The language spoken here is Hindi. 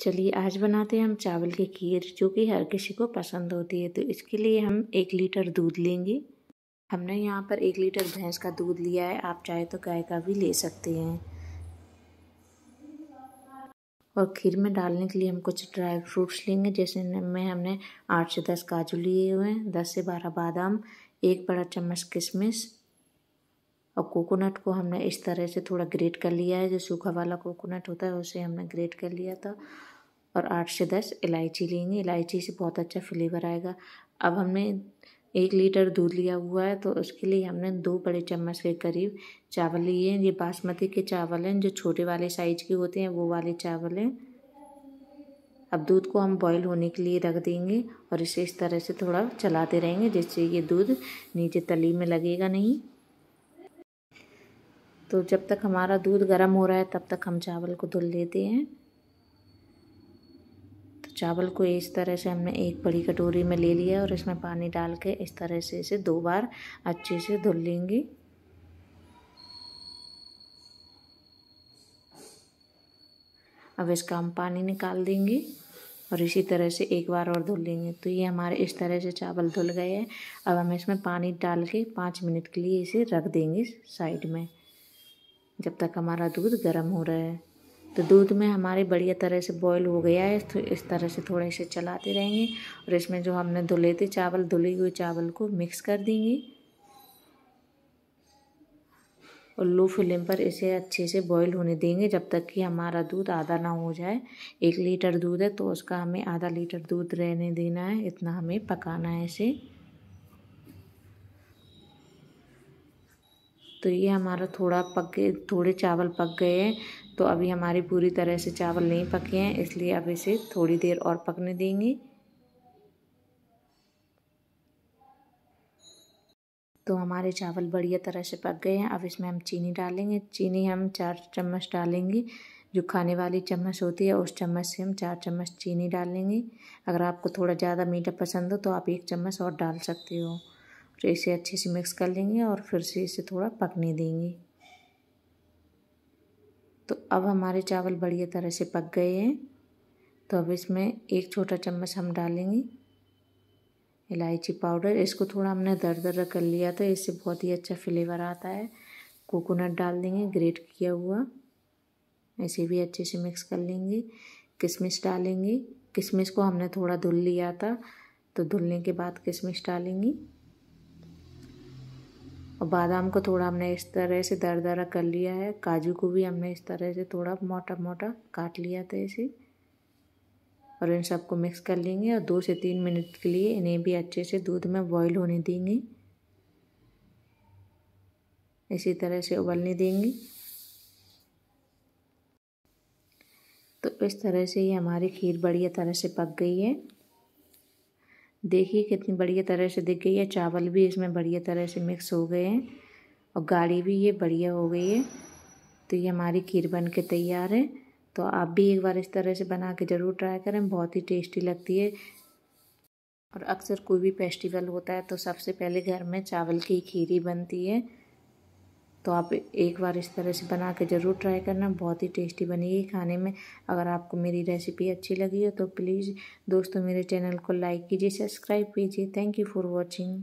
चलिए आज बनाते हैं हम चावल की खीर जो कि हर किसी को पसंद होती है तो इसके लिए हम एक लीटर दूध लेंगे हमने यहाँ पर एक लीटर भैंस का दूध लिया है आप चाहे तो गाय का भी ले सकते हैं और खीर में डालने के लिए हम कुछ ड्राई फ्रूट्स लेंगे जैसे में हमने आठ से दस काजू लिए हुए हैं दस से बारह बादाम एक बड़ा चम्मच किशमिश और कोकोनट को हमने इस तरह से थोड़ा ग्रेट कर लिया है जो सूखा वाला कोकोनट होता है उसे हमने ग्रेट कर लिया था और आठ से दस इलायची लेंगे इलायची से बहुत अच्छा फ्लेवर आएगा अब हमने एक लीटर दूध लिया हुआ है तो उसके लिए हमने दो बड़े चम्मच के करीब चावल लिए हैं ये बासमती के चावल हैं जो छोटे वाले साइज के होते हैं वो वाले चावल हैं अब दूध को हम बॉईल होने के लिए रख देंगे और इसे इस तरह से थोड़ा चलाते रहेंगे जिससे ये दूध नीचे तली में लगेगा नहीं तो जब तक हमारा दूध गर्म हो रहा है तब तक हम चावल को धुल लेते हैं तो चावल को इस तरह से हमने एक बड़ी कटोरी में ले लिया और इसमें पानी डाल के इस तरह से इसे दो बार अच्छे से धुल लेंगे अब इसका हम पानी निकाल देंगे और इसी तरह से एक बार और धुल लेंगे तो ये हमारे इस तरह से चावल धुल गए हैं अब हम इसमें पानी डाल के पाँच मिनट के लिए इसे रख देंगे साइड में जब तक हमारा दूध गर्म हो रहा है तो दूध में हमारे बढ़िया तरह से बॉईल हो गया है तो इस तरह से थोड़े से चलाते रहेंगे और इसमें जो हमने धुले थे चावल धुले हुए चावल को मिक्स कर देंगे और लो फ्लेम पर इसे अच्छे से बॉईल होने देंगे जब तक कि हमारा दूध आधा ना हो जाए एक लीटर दूध है तो उसका हमें आधा लीटर दूध रहने देना है इतना हमें पकाना है इसे तो ये हमारा थोड़ा पक गए थोड़े चावल पक गए हैं तो अभी हमारे पूरी तरह से चावल नहीं पके हैं इसलिए अब इसे थोड़ी देर और पकने देंगे तो हमारे चावल बढ़िया तरह से पक गए हैं अब इसमें हम चीनी डालेंगे चीनी हम चार चम्मच डालेंगे जो खाने वाली चम्मच होती है उस चम्मच से हम चार चम्मच चीनी डालेंगे अगर आपको थोड़ा ज़्यादा मीठा पसंद हो तो आप एक चम्मच और डाल सकते हो तो इसे अच्छे से मिक्स कर लेंगे और फिर से इसे थोड़ा पकने देंगे तो अब हमारे चावल बढ़िया तरह से पक गए हैं तो अब इसमें एक छोटा चम्मच हम डालेंगे इलायची पाउडर इसको थोड़ा हमने दर दर कर लिया था इससे बहुत ही अच्छा फ्लेवर आता है कोकोनट डाल देंगे ग्रेट किया हुआ इसे भी अच्छे से मिक्स कर लेंगे किशमिश डालेंगे किशमिश को हमने थोड़ा धुल लिया था तो धुलने के बाद किशमिश डालेंगी और बादाम को थोड़ा हमने इस तरह से दर दरा कर लिया है काजू को भी हमने इस तरह से थोड़ा मोटा मोटा काट लिया था इसे और इन सबको मिक्स कर लेंगे और दो से तीन मिनट के लिए इन्हें भी अच्छे से दूध में बॉईल होने देंगे इसी तरह से उबलने देंगे तो इस तरह से ये हमारी खीर बढ़िया तरह से पक गई है देखिए कितनी बढ़िया तरह से दिख गई है चावल भी इसमें बढ़िया तरह से मिक्स हो गए हैं और गाढ़ी भी ये बढ़िया हो गई है तो ये हमारी खीर बन के तैयार है तो आप भी एक बार इस तरह से बना के ज़रूर ट्राई करें बहुत ही टेस्टी लगती है और अक्सर कोई भी फेस्टिवल होता है तो सबसे पहले घर में चावल की खीर ही बनती है तो आप एक बार इस तरह से बना के ज़रूर ट्राई करना बहुत ही टेस्टी बनी है खाने में अगर आपको मेरी रेसिपी अच्छी लगी हो तो प्लीज़ दोस्तों मेरे चैनल को लाइक कीजिए सब्सक्राइब कीजिए थैंक यू फॉर वॉचिंग